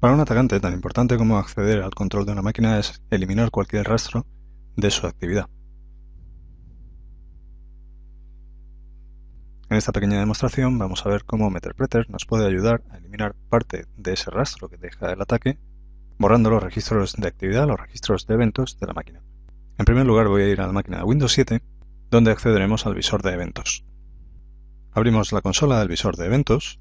Para un atacante, tan importante como acceder al control de una máquina es eliminar cualquier rastro de su actividad. En esta pequeña demostración vamos a ver cómo Meterpreter nos puede ayudar a eliminar parte de ese rastro que deja el ataque, borrando los registros de actividad, los registros de eventos de la máquina. En primer lugar voy a ir a la máquina de Windows 7, donde accederemos al visor de eventos. Abrimos la consola del visor de eventos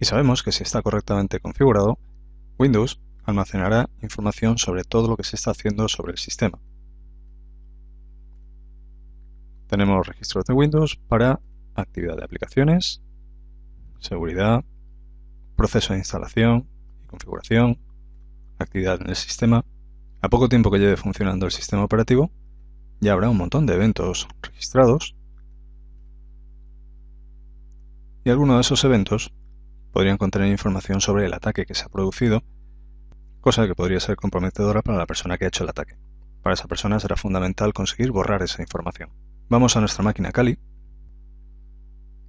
y sabemos que si está correctamente configurado, Windows almacenará información sobre todo lo que se está haciendo sobre el sistema. Tenemos registros de Windows para actividad de aplicaciones, seguridad, proceso de instalación y configuración, actividad en el sistema. A poco tiempo que lleve funcionando el sistema operativo, ya habrá un montón de eventos registrados y alguno de esos eventos podrían contener información sobre el ataque que se ha producido, cosa que podría ser comprometedora para la persona que ha hecho el ataque. Para esa persona será fundamental conseguir borrar esa información. Vamos a nuestra máquina Kali,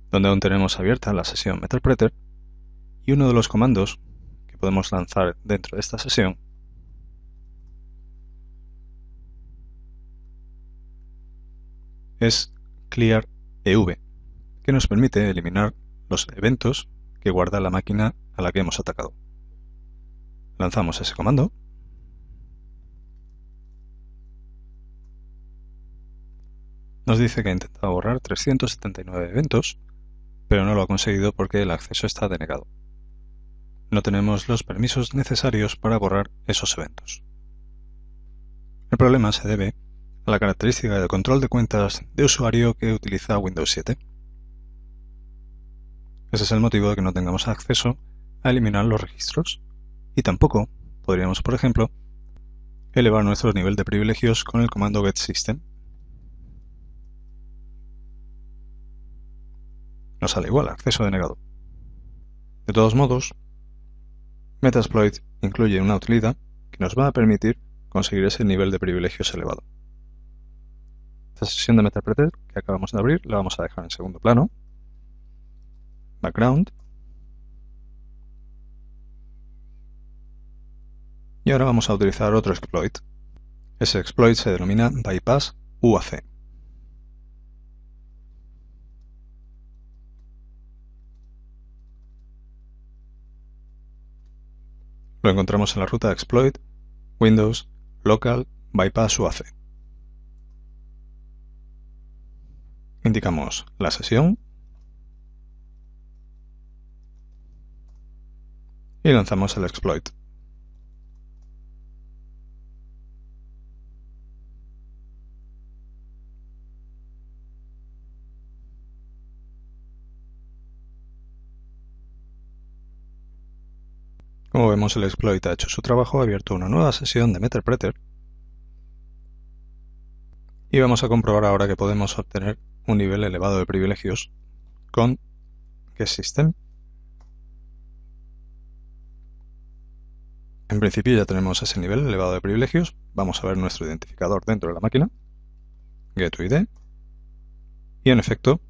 donde aún tenemos abierta la sesión MetalPreter, y uno de los comandos que podemos lanzar dentro de esta sesión es clear EV, que nos permite eliminar los eventos que guarda la máquina a la que hemos atacado. Lanzamos ese comando. Nos dice que ha intentado borrar 379 eventos, pero no lo ha conseguido porque el acceso está denegado. No tenemos los permisos necesarios para borrar esos eventos. El problema se debe a la característica de control de cuentas de usuario que utiliza Windows 7. Ese es el motivo de que no tengamos acceso a eliminar los registros. Y tampoco podríamos, por ejemplo, elevar nuestro nivel de privilegios con el comando getSystem. Nos sale igual, acceso denegado. De todos modos, Metasploit incluye una utilidad que nos va a permitir conseguir ese nivel de privilegios elevado. Esta sesión de Metapreter que acabamos de abrir la vamos a dejar en segundo plano background. Y ahora vamos a utilizar otro exploit. Ese exploit se denomina bypass UAC. Lo encontramos en la ruta exploit Windows local bypass UAC. Indicamos la sesión y lanzamos el exploit. Como vemos, el exploit ha hecho su trabajo, ha abierto una nueva sesión de Meterpreter y vamos a comprobar ahora que podemos obtener un nivel elevado de privilegios con GetSystem. En principio ya tenemos ese nivel elevado de privilegios. Vamos a ver nuestro identificador dentro de la máquina, GetUID. y en efecto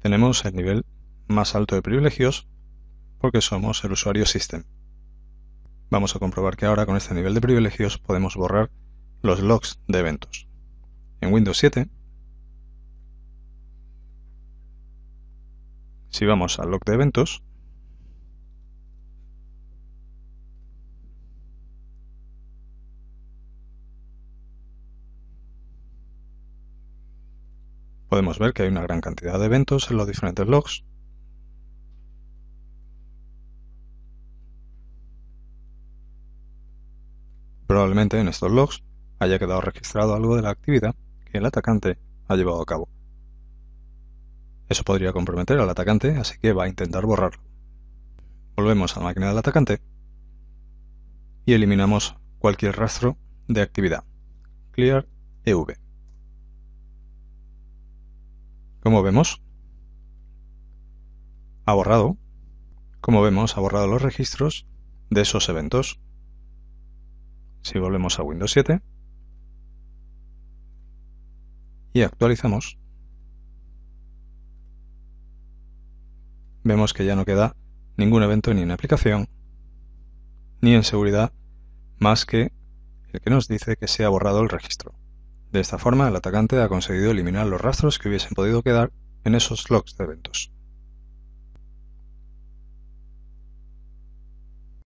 tenemos el nivel más alto de privilegios porque somos el usuario system. Vamos a comprobar que ahora con este nivel de privilegios podemos borrar los logs de eventos. En Windows 7, si vamos al log de eventos, Podemos ver que hay una gran cantidad de eventos en los diferentes logs. Probablemente en estos logs haya quedado registrado algo de la actividad que el atacante ha llevado a cabo. Eso podría comprometer al atacante, así que va a intentar borrarlo. Volvemos a la máquina del atacante y eliminamos cualquier rastro de actividad. Clear EV. Como vemos, ha borrado, como vemos, ha borrado los registros de esos eventos. Si volvemos a Windows 7 y actualizamos, vemos que ya no queda ningún evento ni en aplicación ni en seguridad más que el que nos dice que se ha borrado el registro. De esta forma, el atacante ha conseguido eliminar los rastros que hubiesen podido quedar en esos logs de eventos.